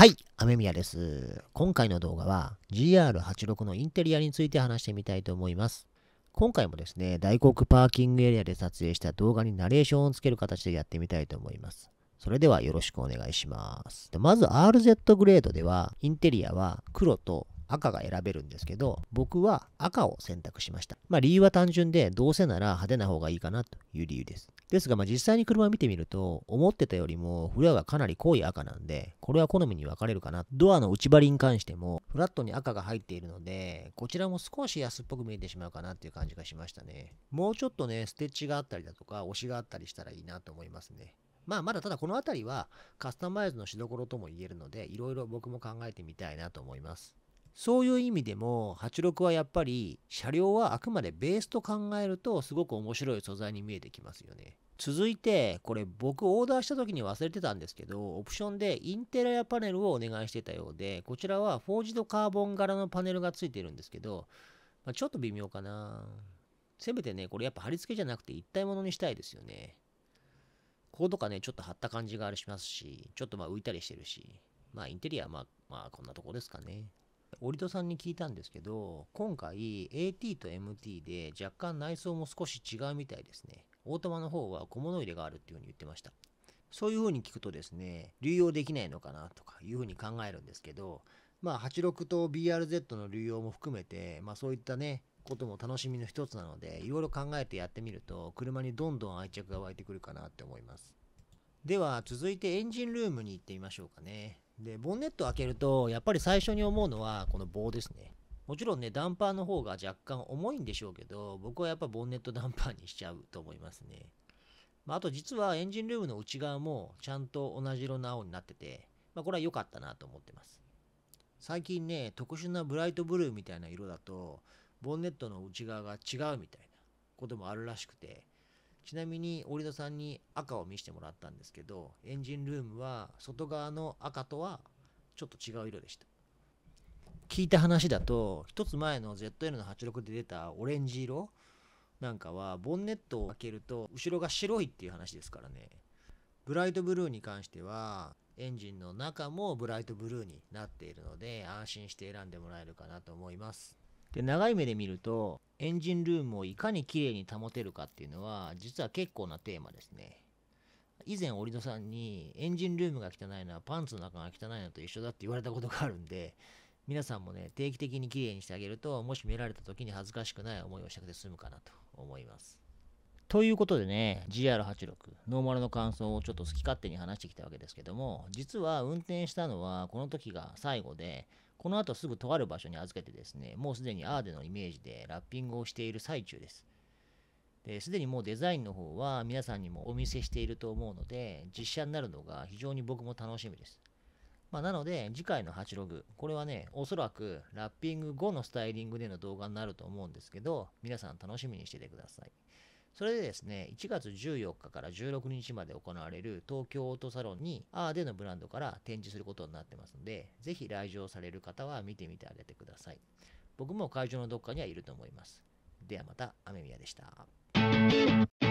はい、雨宮です。今回の動画は GR86 のインテリアについて話してみたいと思います。今回もですね、大黒パーキングエリアで撮影した動画にナレーションをつける形でやってみたいと思います。それではよろしくお願いします。でまず RZ グレードでは、インテリアは黒と赤が選べるんですけど、僕は赤を選択しました。まあ理由は単純で、どうせなら派手な方がいいかなという理由です。ですが、まあ実際に車を見てみると、思ってたよりもフレアがかなり濃い赤なんで、これは好みに分かれるかな。ドアの内張りに関しても、フラットに赤が入っているので、こちらも少し安っぽく見えてしまうかなっていう感じがしましたね。もうちょっとね、ステッチがあったりだとか、押しがあったりしたらいいなと思いますね。まあまだただこの辺りはカスタマイズのしどころとも言えるので、いろいろ僕も考えてみたいなと思います。そういう意味でも86はやっぱり車両はあくまでベースと考えるとすごく面白い素材に見えてきますよね。続いてこれ僕オーダーした時に忘れてたんですけどオプションでインテリアパネルをお願いしてたようでこちらはフォージドカーボン柄のパネルがついてるんですけど、まあ、ちょっと微妙かなせめてねこれやっぱ貼り付けじゃなくて一体物にしたいですよねこことかねちょっと貼った感じがありますしちょっとまあ浮いたりしてるしまあインテリアはまあまあこんなとこですかね折戸さんに聞いたんですけど、今回 AT と MT で若干内装も少し違うみたいですね。オートマの方は小物入れがあるっていううに言ってました。そういう風に聞くとですね、流用できないのかなとかいう風に考えるんですけど、まあ86と BRZ の流用も含めて、まあそういったね、ことも楽しみの一つなので、いろいろ考えてやってみると、車にどんどん愛着が湧いてくるかなって思います。では続いてエンジンルームに行ってみましょうかね。で、ボンネット開けると、やっぱり最初に思うのは、この棒ですね。もちろんね、ダンパーの方が若干重いんでしょうけど、僕はやっぱボンネットダンパーにしちゃうと思いますね。まあ、あと実はエンジンルームの内側もちゃんと同じ色の青になってて、まあ、これは良かったなと思ってます。最近ね、特殊なブライトブルーみたいな色だと、ボンネットの内側が違うみたいなこともあるらしくて、ちなみに折戸さんに赤を見せてもらったんですけどエンジンルームは外側の赤とはちょっと違う色でした聞いた話だと1つ前の ZL の86で出たオレンジ色なんかはボンネットを開けると後ろが白いっていう話ですからねブライトブルーに関してはエンジンの中もブライトブルーになっているので安心して選んでもらえるかなと思いますで長い目で見るとエンジンルームをいかにきれいに保てるかっていうのは実は結構なテーマですね以前織戸さんにエンジンルームが汚いのはパンツの中が汚いのと一緒だって言われたことがあるんで皆さんもね定期的にきれいにしてあげるともし見られた時に恥ずかしくない思いをしたくて済むかなと思いますということでね GR86 ノーマルの感想をちょっと好き勝手に話してきたわけですけども実は運転したのはこの時が最後でこの後すぐとある場所に預けてですね、もうすでにアーデのイメージでラッピングをしている最中です。すでにもうデザインの方は皆さんにもお見せしていると思うので、実写になるのが非常に僕も楽しみです。まあ、なので、次回の8ログ、これはね、おそらくラッピング後のスタイリングでの動画になると思うんですけど、皆さん楽しみにしててください。それでですね、1月14日から16日まで行われる東京オートサロンにアーデのブランドから展示することになってますので、ぜひ来場される方は見てみてあげてください。僕も会場のどっかにはいると思います。ではまた、雨宮でした。